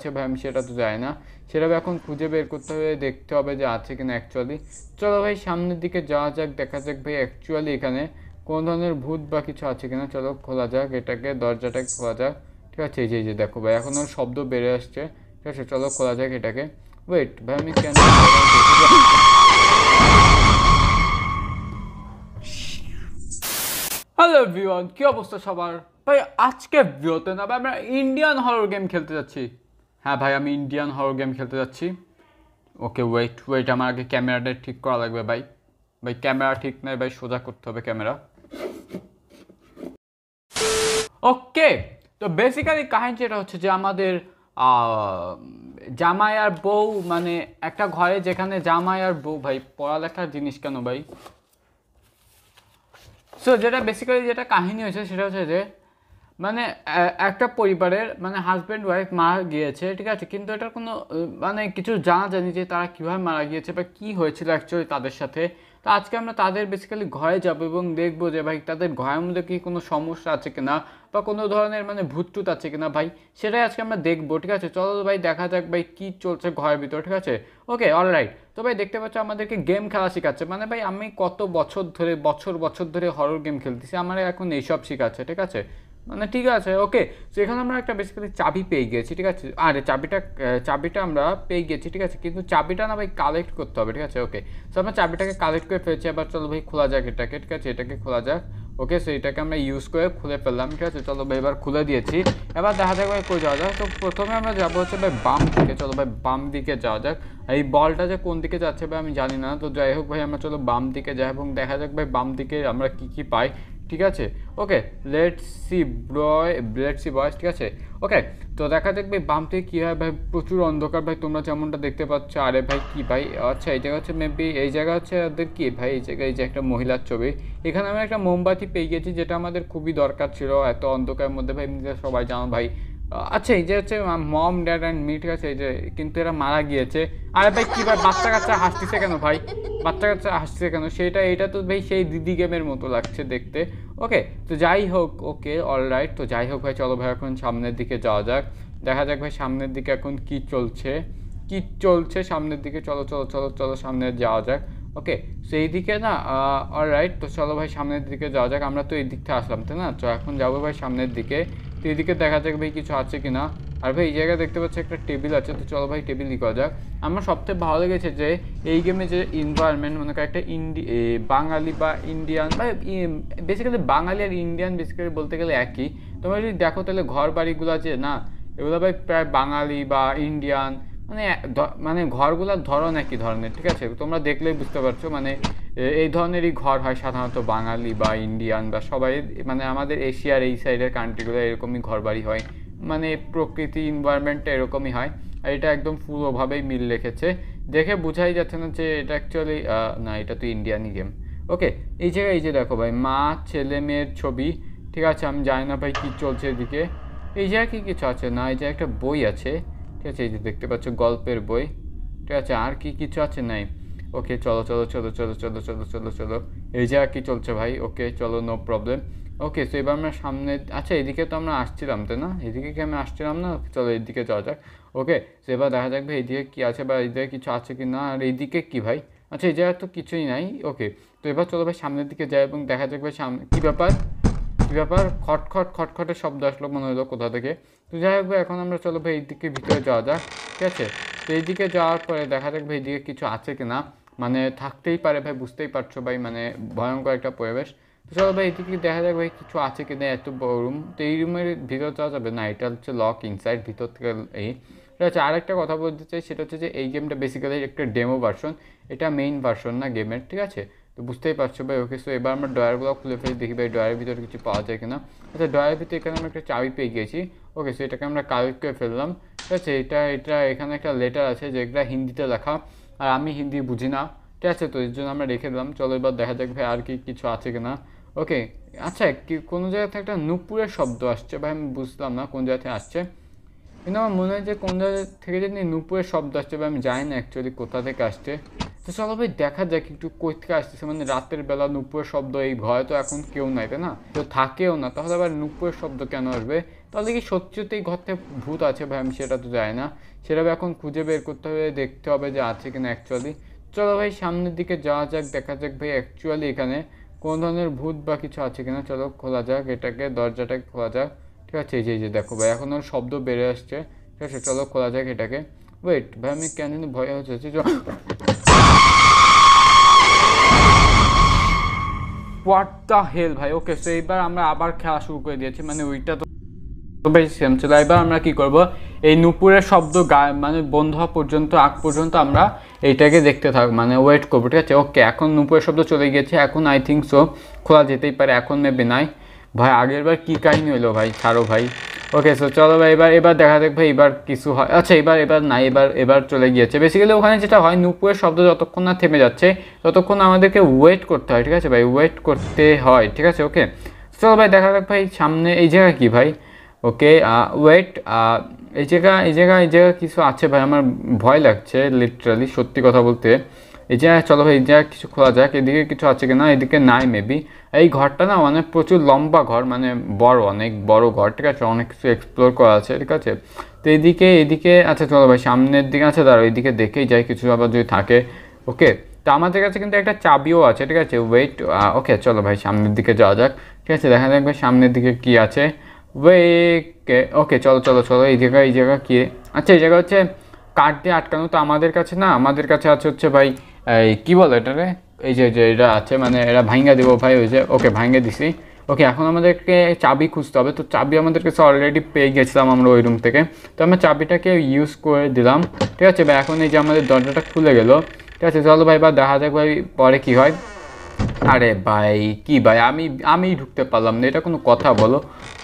আছে ভাই আমি সেটা তো যাই না সেটা এখন খুঁজে বের করতে হবে দেখতে হবে যে আছে কিনা অ্যাকচুয়ালি চলো ভাই সামনের দিকে যাওয়া যাক দেখা যাক ভাই অ্যাকচুয়ালি এখানে কোনো ধরনের ভূত বা কিছু আছে কিনা চলো খোলা যাক এটাকে দরজাটাকে খোলা যাক ঠিক আছে এই যে এই যে দেখো ভাই এখন শব্দ বেড়ে আসছে ঠিক আছে চলো খোলা যাক এটাকে ওয়েট ভাই আমি কেন হ্যালো ভিওয়ান কী অবস্থা সবার ভাই আজকে ভিওতে না ভাই আমরা ইন্ডিয়ান হরর গেম খেলতে যাচ্ছি হ্যাঁ ভাই আমি ইন্ডিয়ান হর গেম খেলতে যাচ্ছি ওকে ওয়েট ওয়েট আমার আগে ক্যামেরাটা ঠিক করা লাগবে ভাই ভাই ক্যামেরা ঠিক নাই ভাই সোজা করতে হবে ক্যামেরা ওকে তো বেসিক্যালি কাহিনী যেটা হচ্ছে যে আমাদের জামাই আর বউ মানে একটা ঘরে যেখানে জামাই আর বউ ভাই পড়ালেখার জিনিস কেন ভাই সো যেটা বেসিক্যালি যেটা কাহিনী হয়েছে সেটা হচ্ছে যে মানে একটা পরিবারের মানে হাজব্যান্ড ওয়াইফ মারা গিয়েছে ঠিক আছে কিন্তু এটার কোনো মানে কিছু জানা যায়নি যে তারা কীভাবে মারা গিয়েছে বা কী হয়েছিল অ্যাকচুয়ালি তাদের সাথে তো আজকে আমরা তাদের বেসিক্যালি ঘরে যাবো এবং দেখবো যে ভাই তাদের ঘরের মধ্যে কি কোনো সমস্যা আছে কিনা বা কোনো ধরনের মানে ভূতটুত আছে কিনা ভাই সেটাই আজকে আমরা দেখবো ঠিক আছে চলো ভাই দেখা যাক ভাই কী চলছে ঘরের ভিতরে ঠিক আছে ওকে অলরাইট তো ভাই দেখতে পাচ্ছ আমাদেরকে গেম খেলা শেখাচ্ছে মানে ভাই আমি কত বছর ধরে বছর বছর ধরে হরর গেম খেলতেছি আমার এখন এইসব শেখাচ্ছে ঠিক আছে মানে ঠিক আছে ওকে তো এখানে আমরা একটা বেসিক্যালি চাবি পেয়ে গেছি ঠিক আছে আরে চাবিটা চাবিটা আমরা পেয়ে গিয়েছি ঠিক আছে কিন্তু চাবিটা না ভাই কালেক্ট করতে হবে ঠিক আছে ওকে তো আমরা চাবিটাকে কালেক্ট করে ফেলেছি আবার চলো ভাই খোলা যাক এটাকে ঠিক আছে এটাকে খোলা যাক ওকে সো এটাকে আমরা ইউজ করে খুলে ফেললাম ঠিক আছে চলো ভাই এবার খুলে দিয়েছি এবার দেখা যাক ভাই কই যাওয়া যাক তো প্রথমে আমরা যাবো হচ্ছে ভাই বাম দিকে চলো ভাই বাম দিকে যাওয়া যাক এই বলটা যে কোন দিকে যাচ্ছে ভাই আমি জানি না তো যাই হোক ভাই আমরা চলো বাম দিকে যাই এবং দেখা যাক ভাই বাম দিকে আমরা কী কী পাই ঠিক আছে okay let see boy let see বয়স ঠিক আছে ওকে তো দেখা দেখবে বাম থেকে কী হয় ভাই প্রচুর অন্ধকার ভাই তোমরা যেমনটা দেখতে পাচ্ছ আরে ভাই কি ভাই আচ্ছা এই জায়গা হচ্ছে মেবি এই জায়গা হচ্ছে ওদের কি ভাই এই জায়গায় এই যে একটা মহিলার ছবি এখানে আমরা একটা মোমবাতি পেয়ে গেছি যেটা আমাদের খুবই দরকার ছিল এত অন্ধকারের মধ্যে ভাই সবাই জানো ভাই আচ্ছা এই যে হচ্ছে মম ড্যাড অ্যান্ড মি ঠিক আছে এই যে কিন্তু এরা মারা গিয়েছে আরে ভাই কী ভাই বাচ্চা কাচ্চা হাসতেছে কেন ভাই বাচ্চা কাচ্চা হাসতেছে কেন সেটা এটা তো ভাই সেই দিদি গেমের মতো লাগছে দেখতে ওকে তো যাই হোক ওকে অল রাইট তো যাই হোক ভাই চলো ভাই এখন সামনের দিকে যাওয়া যাক দেখা যাক ভাই সামনের দিকে এখন কি চলছে কি চলছে সামনের দিকে চলো চলো চলো চলো সামনে যাওয়া যাক ওকে এই দিকে না অল রাইট তো চলো ভাই সামনের দিকে যাওয়া যাক আমরা তো এই দিক থেকে আসলাম তাই না তো এখন যাবো ভাই সামনের দিকে তো এদিকে দেখা যাক ভাই কিছু আছে কি না আর ভাই এই জায়গায় দেখতে পাচ্ছি একটা টেবিল আছে তো চলো ভাই টেবিলই করা যাক আমার সবথেকে ভালো লেগেছে যে এই গেমে যে এনভায়রনমেন্ট মনে করো একটা ইন্ডি বাঙালি বা ইন্ডিয়ান বা বেসিক্যালি বাঙালি আর ইন্ডিয়ান বেসিক্যালি বলতে গেলে একই তোমরা যদি দেখো তাহলে ঘর বাড়িগুলো আছে না এগুলো ভাই প্রায় বাঙালি বা ইন্ডিয়ান মানে মানে ঘরগুলোর ধরন একই ধরনের ঠিক আছে তোমরা দেখলেই বুঝতে পারছো মানে এই ধরনেরই ঘর হয় সাধারণত বাঙালি বা ইন্ডিয়ান বা সবাই মানে আমাদের এশিয়ার এই সাইডের কান্ট্রিগুলো এরকমই ঘর বাড়ি হয় মানে প্রকৃতি এনভায়রনমেন্টটা এরকমই হয় আর এটা একদম পুরোভাবেই মিল রেখেছে দেখে বোঝাই যাচ্ছে না যে এটা অ্যাকচুয়ালি না এটা তো ইন্ডিয়ানই গেম ওকে এই জায়গায় এই যে দেখো ভাই মা ছেলে মেয়ের ছবি ঠিক আছে আমি জানি না ভাই কী চলছে এদিকে এই জায়গায় কি কিছু আছে না এই জায়গায় একটা বই আছে ঠিক আছে এই যে দেখতে পাচ্ছ গল্পের বই ঠিক আছে আর কি কিছু আছে নাই ওকে চলো চলো চলো চলো চলো চলো চলো চলো এই যা কি চলছে ভাই ওকে চলো নো প্রবলেম ওকে তো এবার আমরা সামনে আচ্ছা এদিকে তো আমরা আসছিলাম তাই না এদিকে কি আমি আসছিলাম না চলো এদিকে যাওয়া যাক ওকে তো এবার দেখা যাক ভাই এদিকে কী আছে বা এদিকে কিছু আছে কি না আর এইদিকে কী ভাই আচ্ছা এই জায়গায় তো কিছুই নাই ওকে তো এবার চলো ভাই সামনের দিকে যাই এবং দেখা যাক ভাই সামনে কী ব্যাপার ব্যাপার খটখট খটখটের শব্দ আসলো মনে হলো কোথা থেকে তো যাই হোক এখন আমরা চলো ভাই এইদিকে ভিতরে যাওয়া যাক ঠিক আছে তো এইদিকে যাওয়ার পরে দেখা যাক ভাই এইদিকে কিছু আছে কি না মানে থাকতেই পারে ভাই বুঝতেই পারছো ভাই মানে ভয়ঙ্কর একটা পরিবেশ তো চলো ভাই এদিকে দেখা যাক ভাই কিছু আছে কি না এত বড় রুম তো এই রুমের ভিতর যাওয়া যাবে না এটা হচ্ছে লক ইনসাইড ভিতর থেকে এই ঠিক আছে আর একটা কথা বলতে চাই সেটা হচ্ছে যে এই গেমটা বেসিক্যালি একটা ডেমো ভার্সন এটা মেইন ভার্সন না গেমের ঠিক আছে তো বুঝতেই পারছো ভাই ওকে সো এবার আমরা ড্রয়ারগুলো খুলে ফেলি দেখি ভাই ড্রয়ারের ভিতরে কিছু পাওয়া যায় কিনা আচ্ছা ড্রয়ারের ভিতরে এখানে আমরা একটা চাবি পেয়ে গেছি ওকে সো এটাকে আমরা কালেক্ট করে ফেললাম ঠিক আছে এটা এটা এখানে একটা লেটার আছে যেটা হিন্দিতে লেখা আর আমি হিন্দি বুঝি না ঠিক আছে তো এর জন্য আমরা রেখে দিলাম চলো এবার দেখা যাক ভাই আর কি কিছু আছে কিনা ওকে আচ্ছা কি কোনো জায়গাতে একটা নুপুরের শব্দ আসছে ভাই আমি বুঝলাম না কোন জায়গা থেকে আসছে কিন্তু আমার মনে হয় যে কোন জায়গা থেকে যদি নুপুরের শব্দ আসছে ভাই আমি জানি না অ্যাকচুয়ালি কোথা থেকে আসছে তো চলো ভাই দেখা যাক একটু কই থেকে আসতেছে মানে রাতের বেলা নুপুরের শব্দ এই ভয় তো এখন কেউ নাই তাই না কেউ থাকেও না তাহলে আবার নূপুরের শব্দ কেন আসবে তাহলে কি সত্যিতে এই ঘরতে ভূত আছে ভাই আমি সেটা তো যাই না সেটা এখন খুঁজে বের করতে হবে দেখতে হবে যে আছে কিনা অ্যাকচুয়ালি চলো ভাই সামনের দিকে যাওয়া যাক দেখা যাক ভাই অ্যাকচুয়ালি এখানে কোন ধরনের ভূত বা কিছু আছে কিনা চলো খোলা যাক এটাকে দরজাটাকে খোলা যাক ঠিক আছে এই যে এই যে দেখো ভাই এখন ওর শব্দ বেড়ে আসছে ঠিক আছে চলো খোলা যাক এটাকে ওয়েট ভাই আমি কেন ভয় হচ্ছে হোয়াট দ্য হেল ভাই ওকে সো এইবার আমরা আবার খেলা শুরু করে দিয়েছি মানে ওইটা তো ভাই সেম ছিল এবার আমরা কি করবো এই নুপুরের শব্দ গায়ে মানে বন্ধ হওয়া পর্যন্ত আগ পর্যন্ত আমরা এইটাকে দেখতে থাক মানে ওয়েট করবো ঠিক আছে ওকে এখন নুপুরের শব্দ চলে গিয়েছে এখন আই থিঙ্ক সো খোলা যেতেই পারে এখন নেবে নাই ভাই আগের বার কী কাহিনী হলো ভাই ছাড়ো ভাই ওকে সো চলো ভাই এবার এবার দেখা যাক ভাই এবার কিছু হয় আচ্ছা এবার এবার নাই এবার এবার চলে গিয়েছে বেসিক্যালি ওখানে যেটা হয় নুপুরের শব্দ যতক্ষণ না থেমে যাচ্ছে ততক্ষণ আমাদেরকে ওয়েট করতে হয় ঠিক আছে ভাই ওয়েট করতে হয় ঠিক আছে ওকে চলো ভাই দেখা দেখ ভাই সামনে এই জায়গা কি ভাই ওকে ওয়েট এই জায়গা এই জায়গা এই জায়গা কিছু আছে ভাই আমার ভয় লাগছে লিটারালি সত্যি কথা বলতে এই এটা চলো ভাই যা কিছু খোলা যাক এদিকে কিছু আছে কি না এদিকে নাই মেবি এই ঘরটা না মানে প্রচুর লম্বা ঘর মানে বড় অনেক বড় ঘর ঠিক আছে অনেক কিছু এক্সপ্লোর করা আছে ঠিক আছে তো এদিকে এদিকে আচ্ছা চলো ভাই সামনের দিকে আছে আচ্ছা, তার এদিকে দেখেই যাই কিছু আবার যদি থাকে ওকে তো আমাদের কাছে কিন্তু একটা চাবিও আছে ঠিক আছে ওয়েট ওকে চলো ভাই সামনের দিকে যাওয়া যাক ঠিক আছে দেখা যাক ভাই সামনের দিকে কী আছে ওয়েকে ওকে চলো চলো চলো এই জায়গা এই জায়গা কি আচ্ছা এই জায়গা হচ্ছে কাঠ দিয়ে আটকানো তো আমাদের কাছে না আমাদের কাছে আছে হচ্ছে ভাই এই কী বলে এটারে এই যে যে এটা আছে মানে এটা ভাঙ্গা দেবো ভাই ওই যে ওকে ভাঙ্গে দিছি ওকে এখন আমাদেরকে চাবি খুঁজতে হবে তো চাবি আমাদের কাছে অলরেডি পেয়ে গেছিলাম আমরা ওই রুম থেকে তো আমরা চাবিটাকে ইউজ করে দিলাম ঠিক আছে ভাই এখন এই যে আমাদের দরজাটা খুলে গেল ঠিক আছে চলো ভাই বা দেখা যাক ভাই পরে কি হয় আরে ভাই কি ভাই আমি আমি ঢুকতে পারলাম না এটা কোনো কথা বলো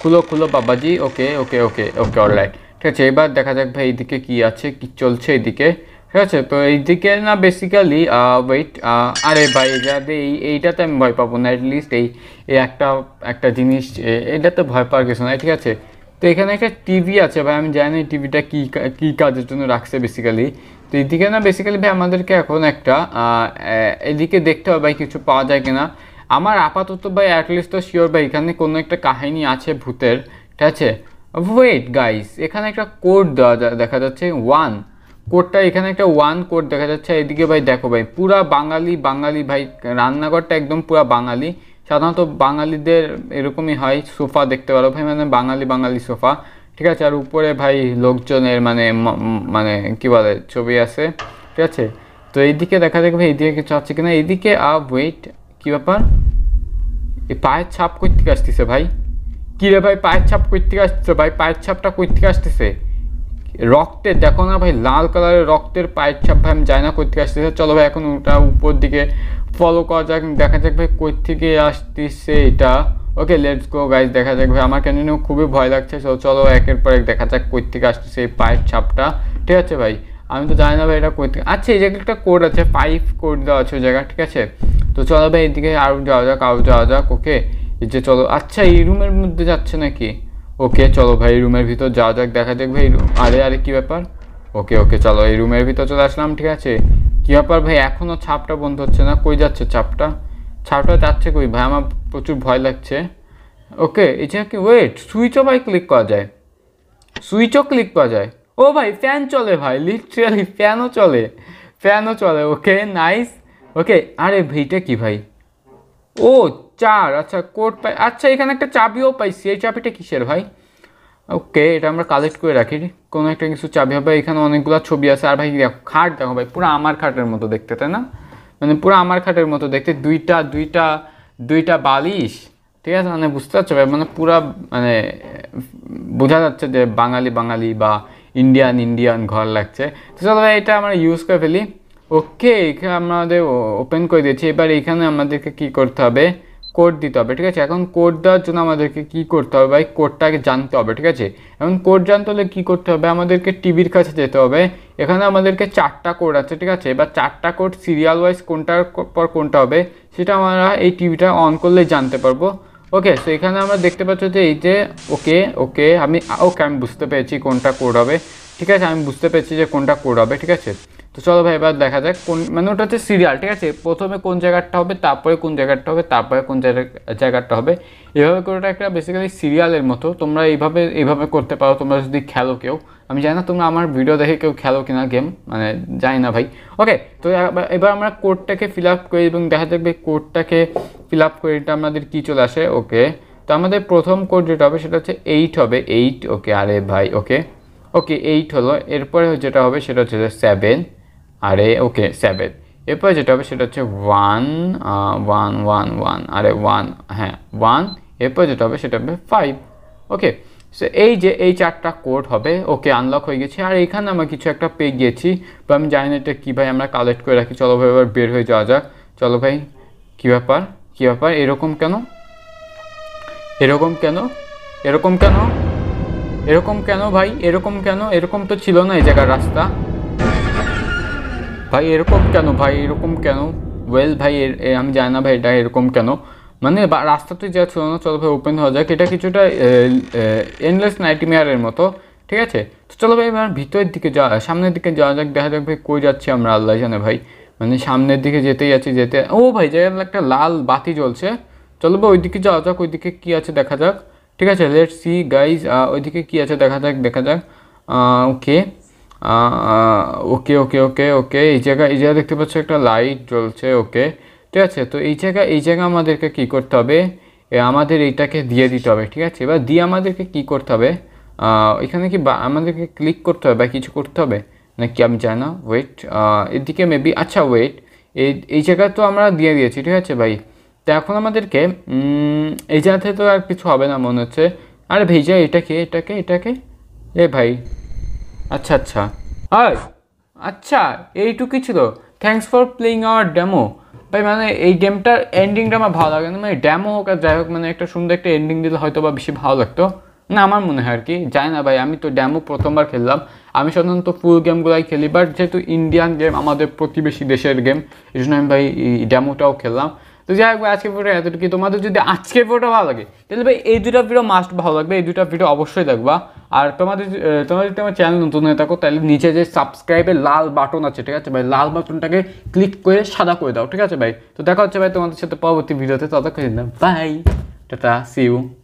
খুলো খুলো বাবাজি ওকে ওকে ওকে ওকে অলরাইট ঠিক আছে এবার দেখা যাক ভাই এদিকে কি আছে কি চলছে এদিকে ঠিক আছে তো এইদিকে না বেসিক্যালি ওয়েট আরে ভাই যাতে এই এইটাতে আমি ভয় পাবো না অ্যাটলিস্ট এই এই একটা একটা জিনিস এটাতে ভয় পাওয়ার কিছু না ঠিক আছে তো এখানে একটা টিভি আছে ভাই আমি জানি টিভিটা কী কী কাজের জন্য রাখছে বেসিক্যালি তো এইদিকে না বেসিক্যালি ভাই আমাদেরকে এখন একটা এদিকে দেখতে হবে ভাই কিছু পাওয়া যায় কিনা আমার আপাতত ভাই অ্যাটলিস্ট তো শিওর ভাই এখানে কোনো একটা কাহিনী আছে ভূতের ঠিক আছে ওয়েট গাইস এখানে একটা কোড দেওয়া দেখা যাচ্ছে ওয়ান কোডটা এখানে একটা ওয়ান কোড দেখা যাচ্ছে এদিকে ভাই দেখো ভাই পুরা বাঙালি বাঙালি ভাই রান্নাঘরটা একদম পুরা বাঙালি সাধারণত বাঙালিদের এরকমই হয় সোফা দেখতে পারো ভাই মানে বাঙালি বাঙালি সোফা ঠিক আছে আর উপরে ভাই লোকজনের মানে মানে কি বলে ছবি আছে ঠিক আছে তো এইদিকে দেখা যাবে ভাই এইদিকে কিছু আছে কিনা এইদিকে আ ওয়েট কি ব্যাপার এই পায়ের ছাপ কই থেকে আসতেছে ভাই কি রে ভাই পায়ের ছাপ কই থেকে আসতেছে ভাই পায়ের ছাপটা কই থেকে আসতেছে রক্তের দেখো না ভাই লাল কালারের রক্তের পায়ের ছাপ ভাই আমি জানি না কোথা থেকে আসতেছে চলো ভাই এখন ওটা উপর দিকে ফলো করা যাক দেখা যাক ভাই কোথ থেকে আসতেছে এটা ওকে লেটস গো গাইজ দেখা যাক ভাই আমার কেন খুবই ভয় লাগছে সো চলো একের পর এক দেখা যাক কোথ থেকে আসতেছে এই পায়ের ছাপটা ঠিক আছে ভাই আমি তো জানি না ভাই এটা কোথেকে থেকে আচ্ছা এই জায়গায় একটা কোড আছে পাইপ কোড দেওয়া আছে ওই জায়গা ঠিক আছে তো চলো ভাই এদিকে আরও যাওয়া যাক আরও যাওয়া যাক ওকে এই যে চলো আচ্ছা এই রুমের মধ্যে যাচ্ছে নাকি ওকে চলো ভাই রুমের ভিতর যা যাক দেখা যাক ভাই আরে আরে কি ব্যাপার ওকে ওকে চলো এই রুমের ভিতর চলে আসলাম ঠিক আছে কী ব্যাপার ভাই এখনও ছাপটা বন্ধ হচ্ছে না কই যাচ্ছে ছাপটা ছাপটা যাচ্ছে কই ভাই আমার প্রচুর ভয় লাগছে ওকে যে কি ওয়েট সুইচও ভাই ক্লিক করা যায় সুইচও ক্লিক করা যায় ও ভাই ফ্যান চলে ভাই লিটারালি ফ্যানও চলে ফ্যানও চলে ওকে নাইস ওকে আরে ভাইটা কি ভাই ও চার আচ্ছা কোড পাই আচ্ছা এখানে একটা চাবিও পাইছি এই চাবিটা কিসের ভাই ওকে এটা আমরা কালেক্ট করে রাখি কোনো একটা কিছু চাবি হবে এখানে অনেকগুলো ছবি আছে আর ভাই দেখো খাট দেখো ভাই পুরো আমার খাটের মতো দেখতে তাই না মানে পুরো আমার খাটের মতো দেখতে দুইটা দুইটা দুইটা বালিশ ঠিক আছে মানে বুঝতে পারছো ভাই মানে পুরা মানে বোঝা যাচ্ছে যে বাঙালি বাঙালি বা ইন্ডিয়ান ইন্ডিয়ান ঘর লাগছে তো চলো ভাই এটা আমরা ইউজ করে ফেলি ওকে এখানে আমাদের ওপেন করে দিয়েছি এবার এখানে আমাদেরকে কি করতে হবে কোড দিতে হবে ঠিক আছে এখন কোড দেওয়ার জন্য আমাদেরকে কি করতে হবে ভাই কোডটাকে জানতে হবে ঠিক আছে এখন কোড জানতে হলে কী করতে হবে আমাদেরকে টিভির কাছে যেতে হবে এখানে আমাদেরকে চারটা কোড আছে ঠিক আছে এবার চারটা কোড সিরিয়াল ওয়াইজ কোনটার পর কোনটা হবে সেটা আমরা এই টিভিটা অন করলে জানতে পারবো ওকে সো এখানে আমরা দেখতে পাচ্ছ যে এই যে ওকে ওকে আমি ওকে আমি বুঝতে পেরেছি কোনটা কোড হবে ঠিক আছে আমি বুঝতে পেরেছি যে কোনটা কোড হবে ঠিক আছে তো চলো ভাই এবার দেখা যাক কোন মানে ওটা হচ্ছে সিরিয়াল ঠিক আছে প্রথমে কোন জায়গাটা হবে তারপরে কোন জায়গাটা হবে তারপরে কোন জায়গাটা হবে এভাবে করে ওটা একটা বেসিক্যালি সিরিয়ালের মতো তোমরা এইভাবে এইভাবে করতে পারো তোমরা যদি খেলো কেউ আমি জানি না তোমরা আমার ভিডিও দেখে কেউ খেলো কিনা গেম মানে জানি না ভাই ওকে তো এবার আমরা কোডটাকে ফিল আপ করি এবং দেখা যাবে কোডটাকে ফিল আপ করে এটা আমাদের কী চলে আসে ওকে তো আমাদের প্রথম কোড যেটা হবে সেটা হচ্ছে এইট হবে এইট ওকে আরে ভাই ওকে ওকে এইট হলো এরপরে যেটা হবে সেটা হচ্ছে সেভেন আরে ওকে সেভেন এরপর যেটা হবে সেটা হচ্ছে ওয়ান ওয়ান ওয়ান ওয়ান আরে ওয়ান হ্যাঁ ওয়ান এরপর যেটা হবে সেটা হবে ফাইভ ওকে সো এই যে এই চারটা কোড হবে ওকে আনলক হয়ে গেছে আর এখানে আমরা কিছু একটা পেয়ে গিয়েছি বা আমি জানি না এটা কী ভাই আমরা কালেক্ট করে রাখি চলো ভাই এবার বের হয়ে যাওয়া যাক চলো ভাই কী ব্যাপার কী ব্যাপার এরকম কেন এরকম কেন এরকম কেন এরকম কেন ভাই এরকম কেন এরকম তো ছিল না এই জায়গার রাস্তা ভাই এরকম কেন ভাই এরকম কেন ওয়েল ভাই আমি জানি না ভাই এটা এরকম কেন মানে রাস্তাতে যা ছিল না চলো ভাই ওপেন হওয়া যাক এটা কিছুটা এনলেস মেয়ারের মতো ঠিক আছে তো চলো ভাই এবার ভিতরের দিকে যাওয়া সামনের দিকে যাওয়া যাক দেখা যাক ভাই কই যাচ্ছি আমরা আল্লাহ জানে ভাই মানে সামনের দিকে যেতেই যাচ্ছি যেতে ও ভাই যে একটা লাল বাতি জ্বলছে চলো ভাই ওইদিকে যাওয়া যাক ওইদিকে কী আছে দেখা যাক ঠিক আছে লেট সি গাইজ ওইদিকে কী আছে দেখা যাক দেখা যাক ওকে ওকে ওকে ওকে ওকে এই জায়গা এই জায়গা দেখতে পাচ্ছ একটা লাইট জ্বলছে ওকে ঠিক আছে তো এই জায়গা এই জায়গা আমাদেরকে কি করতে হবে আমাদের এইটাকে দিয়ে দিতে হবে ঠিক আছে এবার দিয়ে আমাদেরকে কি করতে হবে এখানে কি বা আমাদেরকে ক্লিক করতে হবে বা কিছু করতে হবে নাকি আমি জানি না ওয়েট এদিকে মেবি আচ্ছা ওয়েট এই এই জায়গা তো আমরা দিয়ে দিয়েছি ঠিক আছে ভাই তো এখন আমাদেরকে এই জায়গাতে তো আর কিছু হবে না মনে হচ্ছে আর ভেজা এটাকে এটাকে এটাকে এ ভাই আচ্ছা আচ্ছা আর আচ্ছা এইটুকুই ছিল thanks for playing our demo ভাই মানে এই গেমটার এন্ডিংটা আমার ভালো লাগে না মানে ড্যামো হোক আর যাই হোক মানে একটা সুন্দর একটা এন্ডিং দিলে হয়তো বা বেশি ভালো লাগতো না আমার মনে হয় আর কি যাই না ভাই আমি তো ড্যামো প্রথমবার খেললাম আমি সাধারণত ফুল গেমগুলাই খেলি বাট যেহেতু ইন্ডিয়ান গেম আমাদের প্রতিবেশী দেশের গেম এই জন্য আমি ভাই ড্যামোটাও খেললাম তো যাই হোক আজকের ভিডিও এতটুকু তোমাদের যদি আজকের ভিডিও ভালো লাগে তাহলে ভাই এই দুটা ভিডিও মাস্ট ভালো লাগবে এই দুটা ভিডিও অবশ্যই দেখবা আর তোমাদের তোমার যদি আমার চ্যানেল নতুন হয়ে থাকো তাহলে নিচে যে সাবস্ক্রাইবের লাল বাটন আছে ঠিক আছে ভাই লাল বাটনটাকে ক্লিক করে সাদা করে দাও ঠিক আছে ভাই তো দেখা হচ্ছে ভাই তোমাদের সাথে পরবর্তী ভিডিওতে ততক্ষণ ভাই টাটা সিউ